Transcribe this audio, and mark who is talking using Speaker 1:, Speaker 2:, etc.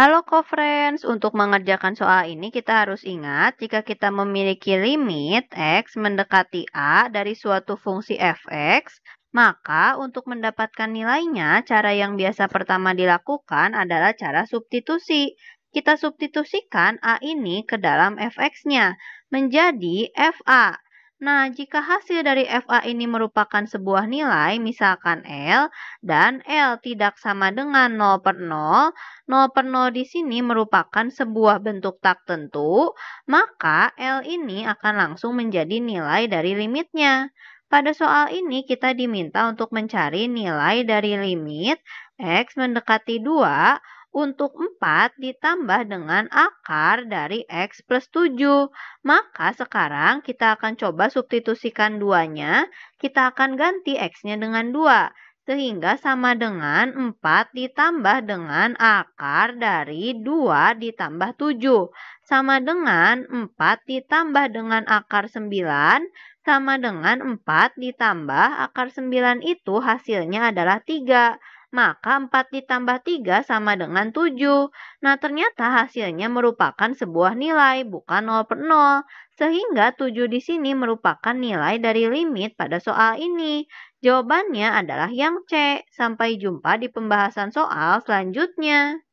Speaker 1: Halo co-friends, untuk mengerjakan soal ini kita harus ingat jika kita memiliki limit x mendekati a dari suatu fungsi fx, maka untuk mendapatkan nilainya cara yang biasa pertama dilakukan adalah cara substitusi. Kita substitusikan a ini ke dalam fx-nya menjadi fa Nah, jika hasil dari FA ini merupakan sebuah nilai, misalkan L, dan L tidak sama dengan 0 per 0, 0 per 0 di sini merupakan sebuah bentuk tak tentu, maka L ini akan langsung menjadi nilai dari limitnya. Pada soal ini kita diminta untuk mencari nilai dari limit X mendekati 2 untuk 4 ditambah dengan akar dari X plus 7. Maka sekarang kita akan coba substitusikan duanya. Kita akan ganti X-nya dengan 2. Sehingga sama dengan 4 ditambah dengan akar dari 2 ditambah 7. Sama dengan 4 ditambah dengan akar 9 sama dengan 4 ditambah akar 9 itu hasilnya adalah 3 maka 4 ditambah 3 sama dengan 7. Nah, ternyata hasilnya merupakan sebuah nilai, bukan 0 per 0. Sehingga 7 di sini merupakan nilai dari limit pada soal ini. Jawabannya adalah yang C. Sampai jumpa di pembahasan soal selanjutnya.